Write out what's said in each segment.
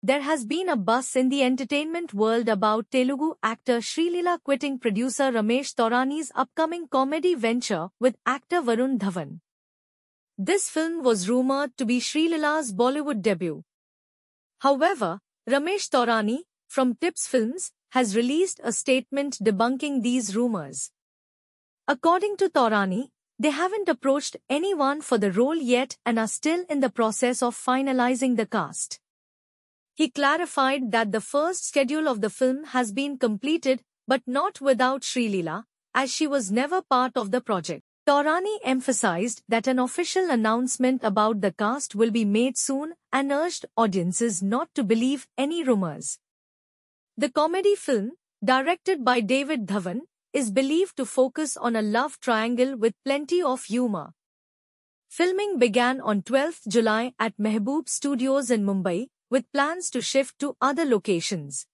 There has been a buzz in the entertainment world about Telugu actor Sri Lila quitting producer Ramesh Torani's upcoming comedy venture with actor Varun Dhawan. This film was rumored to be Sri Lila's Bollywood debut. However, Ramesh Torani, from Tips Films, has released a statement debunking these rumors. According to Torani, they haven't approached anyone for the role yet and are still in the process of finalizing the cast. He clarified that the first schedule of the film has been completed, but not without Sri Leela, as she was never part of the project. Taurani emphasized that an official announcement about the cast will be made soon and urged audiences not to believe any rumors. The comedy film, directed by David Dhawan, is believed to focus on a love triangle with plenty of humor. Filming began on 12 July at Mehboob Studios in Mumbai, with plans to shift to other locations.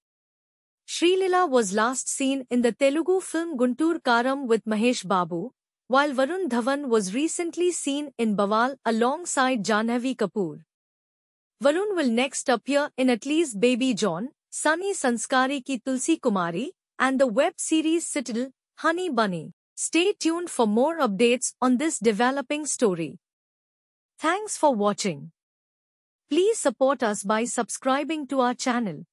Lila was last seen in the Telugu film Guntur Karam with Mahesh Babu, while Varun Dhawan was recently seen in Bawal alongside Janhavi Kapoor. Varun will next appear in at least Baby John, Sunny Sanskari Ki Tulsi Kumari, and the web series Citadel, Honey Bunny. Stay tuned for more updates on this developing story. Thanks for watching. Please support us by subscribing to our channel.